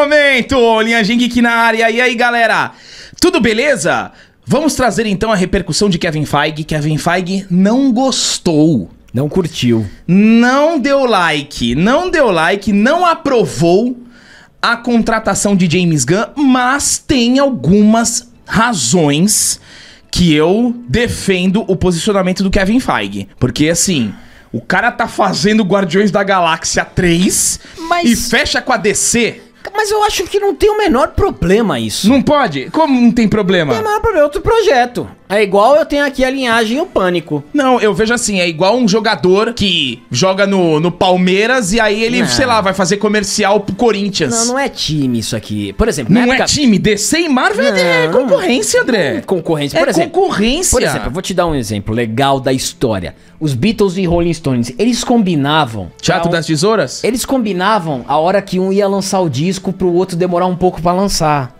momento! Linha Jing aqui na área. E aí, galera? Tudo beleza? Vamos trazer então a repercussão de Kevin Feige. Kevin Feige não gostou. Não curtiu. Não deu like. Não deu like, não aprovou a contratação de James Gunn, mas tem algumas razões que eu defendo o posicionamento do Kevin Feige. Porque assim. O cara tá fazendo Guardiões da Galáxia 3 Mas... e fecha com a DC. Mas eu acho que não tem o menor problema isso. Não pode? Como não tem problema? Não tem o menor problema, é outro projeto. É igual eu tenho aqui a linhagem e o pânico. Não, eu vejo assim, é igual um jogador que joga no, no Palmeiras e aí ele, não. sei lá, vai fazer comercial pro Corinthians. Não, não é time isso aqui. Por exemplo, Não época... é time, DC e Marvel não, é, é concorrência, André. É concorrência, por é exemplo. concorrência. Por exemplo, eu vou te dar um exemplo legal da história. Os Beatles e Rolling Stones, eles combinavam... Teatro um... das Tesouras? Eles combinavam a hora que um ia lançar o disco disco pro outro demorar um pouco para lançar.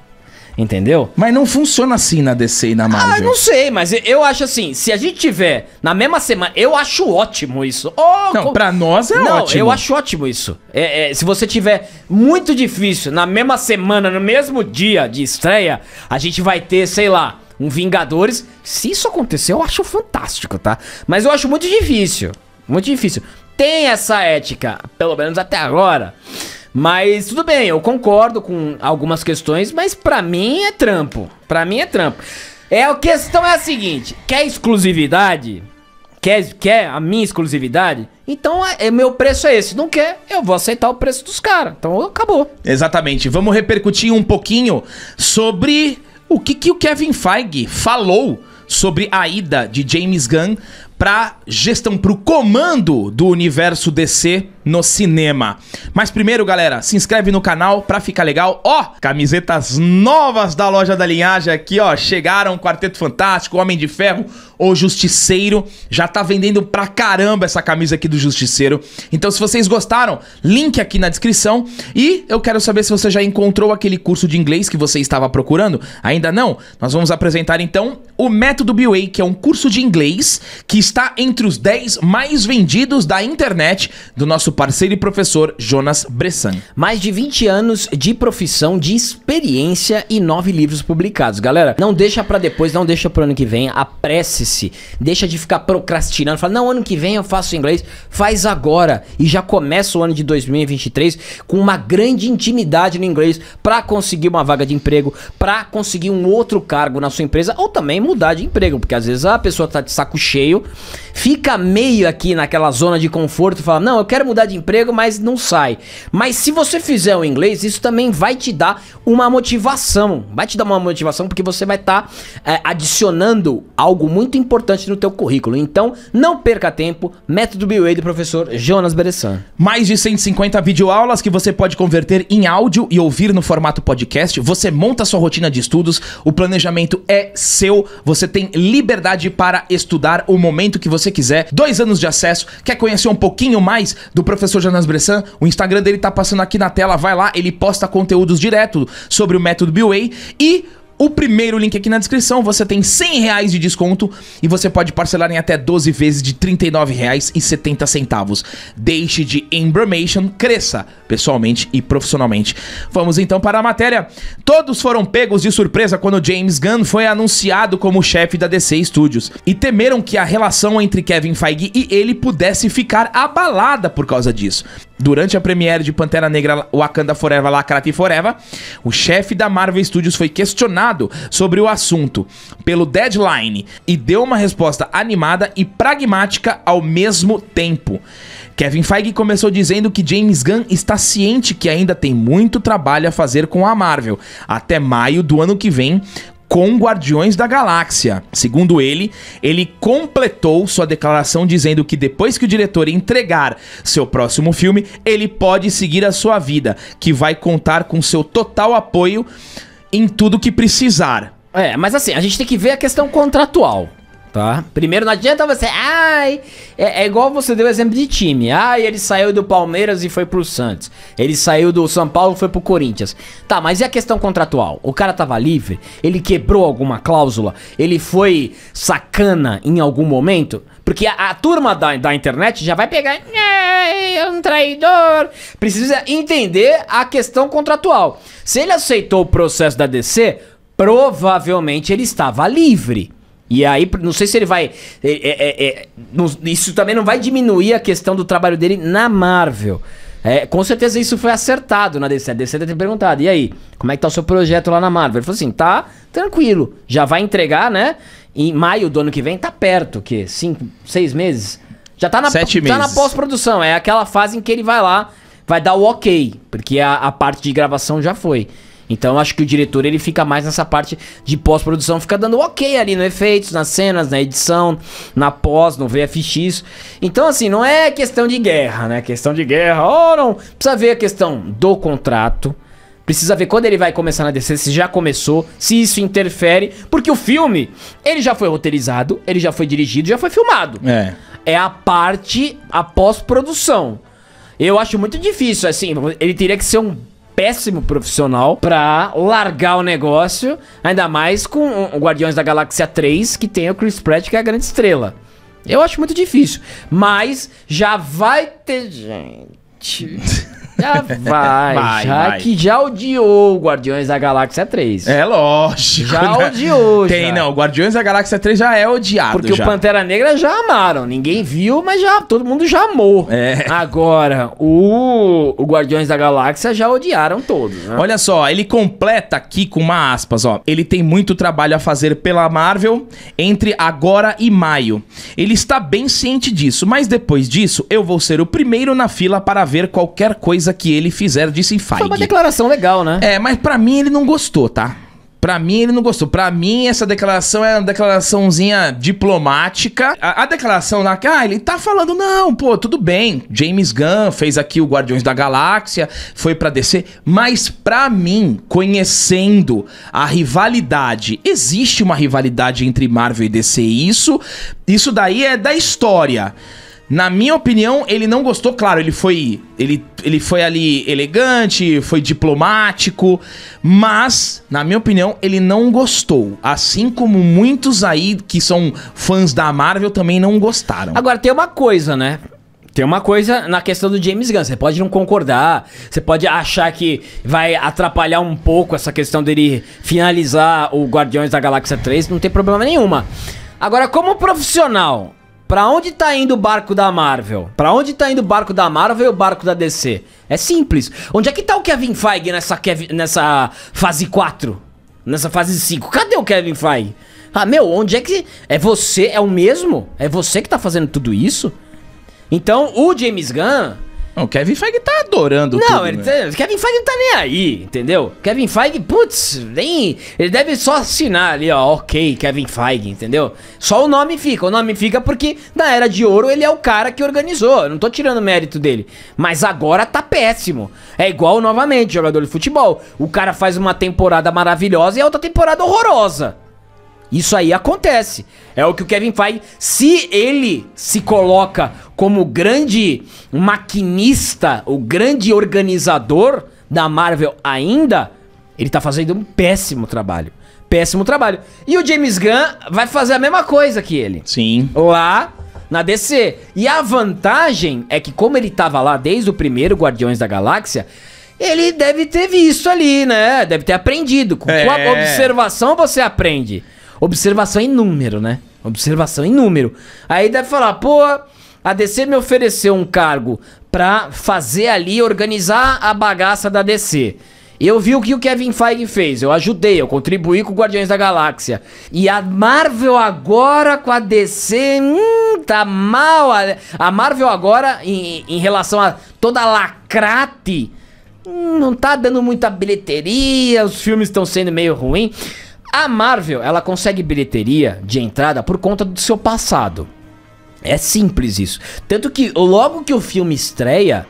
Entendeu? Mas não funciona assim na DC e na ah, Marvel. Ah, não sei, mas eu acho assim, se a gente tiver na mesma semana, eu acho ótimo isso. Oh, não, com... pra nós é não, ótimo. Eu acho ótimo isso. É, é, se você tiver muito difícil na mesma semana, no mesmo dia de estreia, a gente vai ter, sei lá, um Vingadores. Se isso acontecer, eu acho fantástico, tá? Mas eu acho muito difícil. Muito difícil. Tem essa ética, pelo menos até agora mas tudo bem, eu concordo com algumas questões, mas para mim é trampo. Para mim é trampo. É, a questão é a seguinte: quer exclusividade? Quer, quer a minha exclusividade? Então é, é, meu preço é esse. Não quer, eu vou aceitar o preço dos caras. Então acabou. Exatamente. Vamos repercutir um pouquinho sobre o que, que o Kevin Feige falou sobre a ida de James Gunn para gestão, para o comando do universo DC no cinema. Mas primeiro, galera, se inscreve no canal para ficar legal. Ó, camisetas novas da loja da linhagem aqui, ó. Chegaram Quarteto Fantástico, Homem de Ferro, o Justiceiro. Já tá vendendo pra caramba essa camisa aqui do Justiceiro. Então, se vocês gostaram, link aqui na descrição. E eu quero saber se você já encontrou aquele curso de inglês que você estava procurando. Ainda não? Nós vamos apresentar então o Método BWay, que é um curso de inglês que está entre os 10 mais vendidos da internet do nosso parceiro e professor Jonas Bressan. Mais de 20 anos de profissão, de experiência e 9 livros publicados. Galera, não deixa para depois, não deixa pro ano que vem, apresse-se. Deixa de ficar procrastinando, fala: "Não, ano que vem eu faço inglês". Faz agora e já começa o ano de 2023 com uma grande intimidade no inglês para conseguir uma vaga de emprego, para conseguir um outro cargo na sua empresa ou também mudar de emprego, porque às vezes a pessoa tá de saco cheio fica meio aqui naquela zona de conforto, fala: "Não, eu quero mudar de emprego, mas não sai". Mas se você fizer o inglês, isso também vai te dar uma motivação. Vai te dar uma motivação porque você vai estar tá, é, adicionando algo muito importante no teu currículo. Então, não perca tempo. Método BUA do professor Jonas Beressan. Mais de 150 videoaulas que você pode converter em áudio e ouvir no formato podcast. Você monta sua rotina de estudos, o planejamento é seu, você tem liberdade para estudar o momento momento que você quiser. Dois anos de acesso. Quer conhecer um pouquinho mais do professor Jonas Bressan? O Instagram dele tá passando aqui na tela. Vai lá, ele posta conteúdos direto sobre o método B-Way. E o primeiro link aqui na descrição, você tem 100 reais de desconto e você pode parcelar em até 12 vezes de R$ 39,70. Deixe de Embramation, cresça pessoalmente e profissionalmente. Vamos então para a matéria. Todos foram pegos de surpresa quando James Gunn foi anunciado como chefe da DC Studios e temeram que a relação entre Kevin Feige e ele pudesse ficar abalada por causa disso. Durante a premiere de Pantera Negra Wakanda Forever Lacrati Forever, o chefe da Marvel Studios foi questionado sobre o assunto pelo Deadline e deu uma resposta animada e pragmática ao mesmo tempo. Kevin Feige começou dizendo que James Gunn está ciente que ainda tem muito trabalho a fazer com a Marvel, até maio do ano que vem, com Guardiões da Galáxia. Segundo ele, ele completou sua declaração dizendo que depois que o diretor entregar seu próximo filme, ele pode seguir a sua vida, que vai contar com seu total apoio em tudo que precisar. É, mas assim, a gente tem que ver a questão contratual tá? Primeiro, não adianta você. Ai, é, é, igual você deu exemplo de time. Ai, ele saiu do Palmeiras e foi pro Santos. Ele saiu do São Paulo e foi pro Corinthians. Tá, mas e a questão contratual? O cara tava livre? Ele quebrou alguma cláusula? Ele foi sacana em algum momento? Porque a, a turma da, da internet já vai pegar. É um traidor. Precisa entender a questão contratual. Se ele aceitou o processo da DC, provavelmente ele estava livre. E aí, não sei se ele vai. É é, é, é, não, isso também não vai diminuir a questão do trabalho dele na Marvel. É, com certeza isso foi acertado na DC. A DC deve ter perguntado: e aí, como é que tá o seu projeto lá na Marvel? Ele falou assim: tá tranquilo, já vai entregar, né? Em maio do ano que vem, tá perto, o quê? Cinco, seis meses? Já tá na, tá na pós-produção, é aquela fase em que ele vai lá, vai dar o ok, porque a, a parte de gravação já foi. Então acho que o diretor ele fica mais nessa parte de pós-produção, fica dando ok ali no efeitos, nas cenas, na edição, na pós, no VFX. Então assim, não é questão de guerra, né? Questão de guerra, oh, não, precisa ver a questão do contrato. Precisa ver quando ele vai começar na DC, se já começou, se isso interfere, porque o filme, ele já foi roteirizado, ele já foi dirigido, já foi filmado. É. É a parte a pós-produção. Eu acho muito difícil, assim, ele teria que ser um péssimo profissional pra largar o negócio, ainda mais com o Guardiões da Galáxia 3, que tem o Chris Pratt, que é a grande estrela. Eu acho muito difícil, mas já vai ter gente. Já vai, vai já vai. que já odiou Guardiões da Galáxia 3. É lógico. Já né? odiou. Tem, já. não. Guardiões da Galáxia 3 já é odiado. Porque já. o Pantera Negra já amaram. Ninguém viu, mas já todo mundo já amou. É. Agora, o, o Guardiões da Galáxia já odiaram todos. Né? Olha só, ele completa aqui com uma aspas, ó. Ele tem muito trabalho a fazer pela Marvel entre agora e maio. Ele está bem ciente disso, mas depois disso, eu vou ser o primeiro na fila para ver qualquer coisa coisa que ele fizer, disse Feige. Foi uma declaração legal, né? É, mas para mim ele não gostou, tá? Pra mim, ele não gostou. Pra mim, essa declaração é uma declaraçãozinha diplomática. A, a, declaração lá, ah, ele tá falando, não, pô, tudo bem. James Gunn fez aqui o Guardiões da Galáxia, foi pra DC. Mas pra mim, conhecendo a rivalidade, existe uma rivalidade entre Marvel e DC. Isso, isso daí é da história. Na minha opinião, ele não gostou, claro, ele foi ele, ele foi ali elegante, foi diplomático, mas na minha opinião, ele não gostou, assim como muitos aí que são fãs da Marvel também não gostaram. Agora tem uma coisa, né? Tem uma coisa na questão do James Gunn, você pode não concordar, você pode achar que vai atrapalhar um pouco essa questão dele finalizar o Guardiões da Galáxia 3, não tem problema nenhuma. Agora, como profissional, Pra onde tá indo o barco da Marvel? Pra onde tá indo o barco da Marvel e o barco da DC? É simples. Onde é que tá o Kevin Feige nessa, nessa fase 4? Nessa fase 5? Cadê o Kevin Feige? Ah, meu, onde é que... É você? É o mesmo? É você que tá fazendo tudo isso? Então, o James Gunn... Não, o Kevin Feige tá adorando Não, tudo, Não, né? Tá- Kevin Feige não tá nem aí, entendeu? Kevin Feige, putz, nem... Ele deve só assinar ali, ó, ok, Kevin Feige, entendeu? Só o nome fica, o nome fica porque na Era de Ouro ele é o cara que organizou, eu não tô tirando mérito dele. Mas agora tá péssimo. É igual, novamente, jogador de futebol. O cara faz uma temporada maravilhosa e a outra temporada horrorosa. Isso aí acontece. É o que o Kevin faz. se ele se coloca como grande maquinista, o grande organizador da Marvel ainda, ele tá fazendo um péssimo trabalho. Péssimo trabalho. E o James Gunn vai fazer a mesma coisa que ele. Sim. Lá na DC. E a vantagem é que como ele tava lá desde o primeiro Guardiões da Galáxia, ele deve ter visto ali, né? Deve ter aprendido. Com é. observação você aprende. Observação em número, né? Observação em número. Aí deve falar, pô, a DC me ofereceu um cargo pra fazer ali, organizar a bagaça da DC. Eu vi o que o Kevin Feige fez, eu ajudei, eu contribuí com o Guardiões da Galáxia. E a Marvel agora com a DC, hum, tá mal. A Marvel agora, em, em relação a toda a lacrate, hum, não tá dando muita bilheteria, os filmes estão sendo meio ruins. A Marvel, ela consegue bilheteria de entrada por conta do seu passado. É simples isso. Tanto que logo que o filme estreia,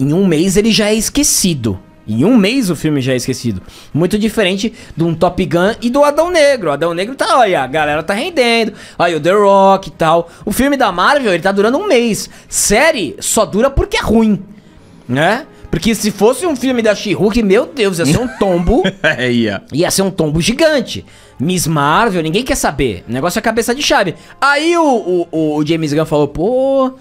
em um mês ele já é esquecido. Em um mês o filme já é esquecido. Muito diferente de um Top Gun e do Adão Negro. O Adão Negro tá, olha, a galera tá rendendo. Aí o The Rock e tal. O filme da Marvel, ele tá durando um mês. Série só dura porque é ruim, né? Porque se fosse um filme da She-Hulk, meu Deus, ia ser um tombo. É, ia. Ia ser um tombo gigante. Miss Marvel, ninguém quer saber. O negócio é cabeça de chave. Aí o, o, o James Gunn falou, pô...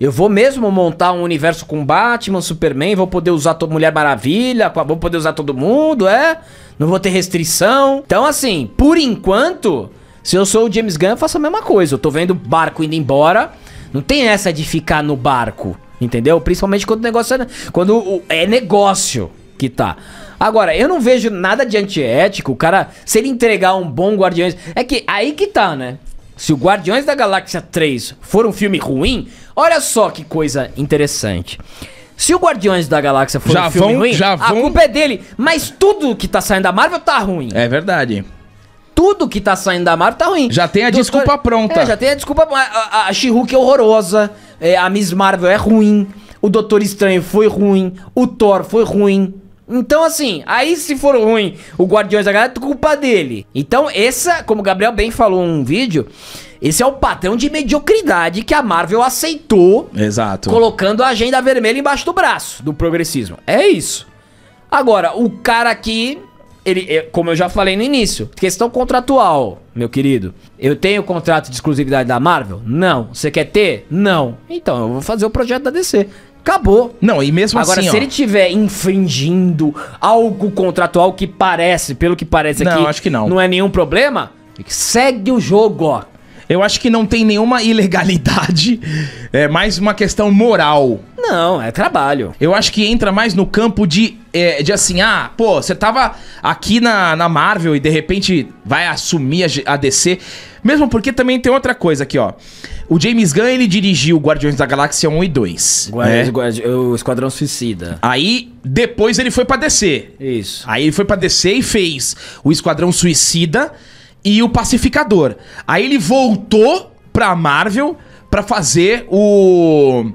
Eu vou mesmo montar um universo com Batman, Superman, vou poder usar toda Mulher Maravilha, vou poder usar todo mundo, é? Não vou ter restrição. Então, assim, por enquanto, se eu sou o James Gunn, eu faço a mesma coisa. Eu tô vendo o barco indo embora. Não tem essa de ficar no barco. Entendeu? Principalmente quando o negócio é, quando é negócio que tá. Agora, eu não vejo nada de antiético. O cara, se ele entregar um bom Guardiões. É que aí que tá, né? Se o Guardiões da Galáxia 3 for um filme ruim, olha só que coisa interessante. Se o Guardiões da Galáxia for já um filme vão, ruim, já a vão... culpa é dele. Mas tudo que tá saindo da Marvel tá ruim. É verdade tudo que tá saindo da Marvel tá ruim. Já tem a Doutor... desculpa pronta. É, já tem a desculpa. A, She-Hulk é horrorosa. É, a Miss Marvel é ruim. O Doutor Estranho foi ruim. O Thor foi ruim. Então, assim, aí se for ruim o Guardiões da Galáxia, é culpa dele. Então, essa, como o Gabriel bem falou em um vídeo, esse é o padrão de mediocridade que a Marvel aceitou. Exato. Colocando a agenda vermelha embaixo do braço do progressismo. É isso. Agora, o cara aqui ele, é, como eu já falei no início, questão contratual, meu querido. Eu tenho contrato de exclusividade da Marvel? Não. Você quer ter? Não. Então, eu vou fazer o projeto da DC. Acabou. Não, e mesmo Agora, assim. Agora, se ó, ele tiver infringindo algo contratual que parece, pelo que parece não, aqui. Não, acho que não. Não é nenhum problema. Segue o jogo, ó. Eu acho que não tem nenhuma ilegalidade, é mais uma questão moral. Não, é trabalho. Eu acho que entra mais no campo de, é, de assim, ah, pô, você tava aqui na, na Marvel e de repente vai assumir a, a DC. Mesmo porque também tem outra coisa aqui, ó. O James Gunn, ele dirigiu Guardiões da Galáxia 1 e 2. Guardiões, né? o Esquadrão Suicida. Aí, depois ele foi pra DC. Isso. Aí ele foi pra DC e fez o Esquadrão Suicida e o Pacificador. Aí ele voltou pra Marvel pra fazer o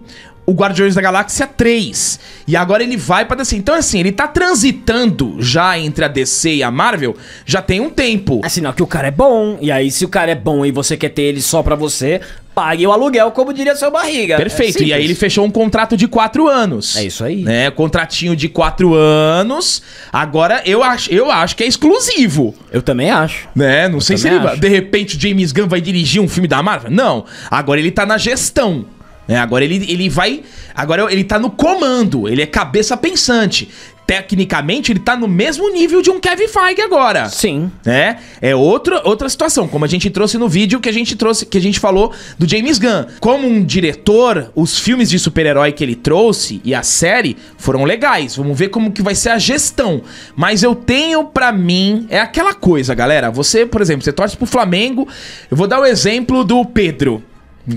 o Guardiões da Galáxia 3. E agora ele vai pra DC. Então, assim, ele tá transitando já entre a DC e a Marvel já tem um tempo. Assim é não que o cara é bom. E aí, se o cara é bom e você quer ter ele só pra você, pague o aluguel, como diria seu barriga. É Perfeito. É e aí ele fechou um contrato de quatro anos. É isso aí. Né? Contratinho de quatro anos. Agora, eu acho, eu acho que é exclusivo. Eu também acho. Né? Não eu sei se ele acho. De repente, o James Gunn vai dirigir um filme da Marvel. Não. Agora ele tá na gestão. É, agora ele, ele vai. Agora ele tá no comando, ele é cabeça pensante. Tecnicamente, ele tá no mesmo nível de um Kevin Feige agora. Sim. Né? É, é outra, outra situação, como a gente trouxe no vídeo que a gente trouxe, que a gente falou do James Gunn. Como um diretor, os filmes de super-herói que ele trouxe e a série foram legais. Vamos ver como que vai ser a gestão. Mas eu tenho para mim. É aquela coisa, galera. Você, por exemplo, você torce pro Flamengo. Eu vou dar o exemplo do Pedro.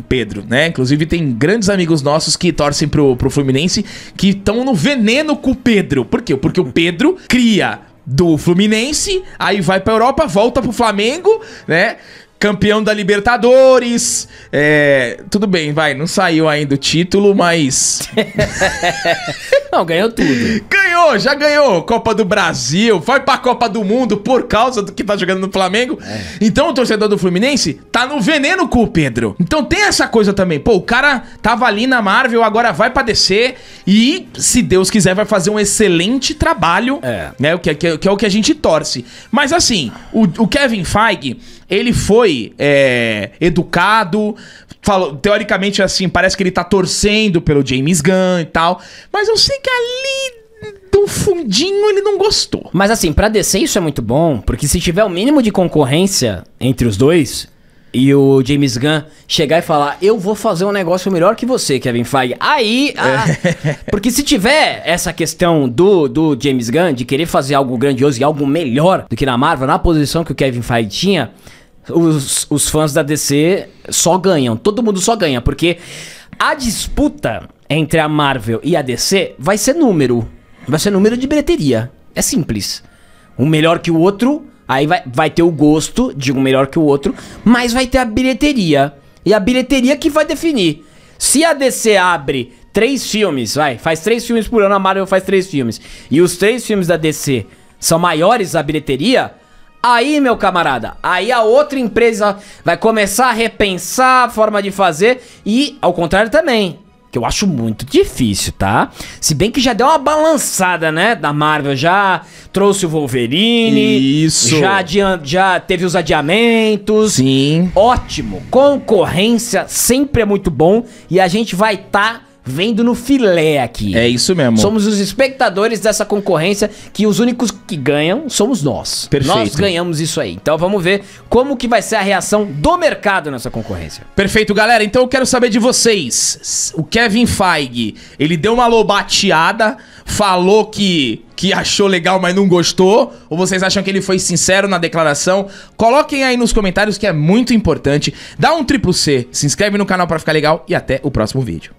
Pedro, né? Inclusive tem grandes amigos nossos que torcem pro, pro Fluminense que estão no veneno com o Pedro. Por quê? Porque o Pedro cria do Fluminense, aí vai pra Europa, volta pro Flamengo, né? Campeão da Libertadores. É, tudo bem, vai. Não saiu ainda o título, mas. não, ganhou tudo. Ganhou ganhou, já ganhou Copa do Brasil, vai pra Copa do Mundo por causa do que tá jogando no Flamengo. É. Então o torcedor do Fluminense tá no veneno com o Pedro. Então tem essa coisa também. Pô, o cara tava ali na Marvel, agora vai pra descer e, se Deus quiser, vai fazer um excelente trabalho, é. né? O que, é, que, é, que, é o que a gente torce. Mas assim, o, o Kevin Feige, ele foi é, educado, falou, teoricamente assim, parece que ele tá torcendo pelo James Gunn e tal, mas eu sei que ali do fundinho ele não gostou. Mas assim, para DC isso é muito bom, porque se tiver o mínimo de concorrência entre os dois, e o James Gunn chegar e falar: Eu vou fazer um negócio melhor que você, Kevin Feige. Aí. Ah, é. porque se tiver essa questão do, do James Gunn de querer fazer algo grandioso e algo melhor do que na Marvel, na posição que o Kevin Feige tinha, os, os fãs da DC só ganham. Todo mundo só ganha, porque a disputa entre a Marvel e a DC vai ser número vai ser número de bilheteria. É simples. Um melhor que o outro, aí vai, vai ter o gosto de um melhor que o outro, mas vai ter a bilheteria. E a bilheteria que vai definir. Se a DC abre três filmes, vai, faz três filmes por ano, a Marvel faz três filmes, e os três filmes da DC são maiores a bilheteria, Aí, meu camarada, aí a outra empresa vai começar a repensar a forma de fazer e, ao contrário também, que eu acho muito difícil, tá? Se bem que já deu uma balançada, né? Da Marvel já trouxe o Wolverine. Isso. Já, já teve os adiamentos. Sim. Ótimo. Concorrência sempre é muito bom. E a gente vai estar. Tá vendo no filé aqui. É isso mesmo. Somos os espectadores dessa concorrência que os únicos que ganham somos nós. Perfeito. Nós ganhamos isso aí. Então vamos ver como que vai ser a reação do mercado nessa concorrência. Perfeito, galera. Então eu quero saber de vocês. O Kevin Feige, ele deu uma lobateada, falou que que achou legal, mas não gostou? Ou vocês acham que ele foi sincero na declaração? Coloquem aí nos comentários que é muito importante. Dá um triplo C, se inscreve no canal para ficar legal e até o próximo vídeo.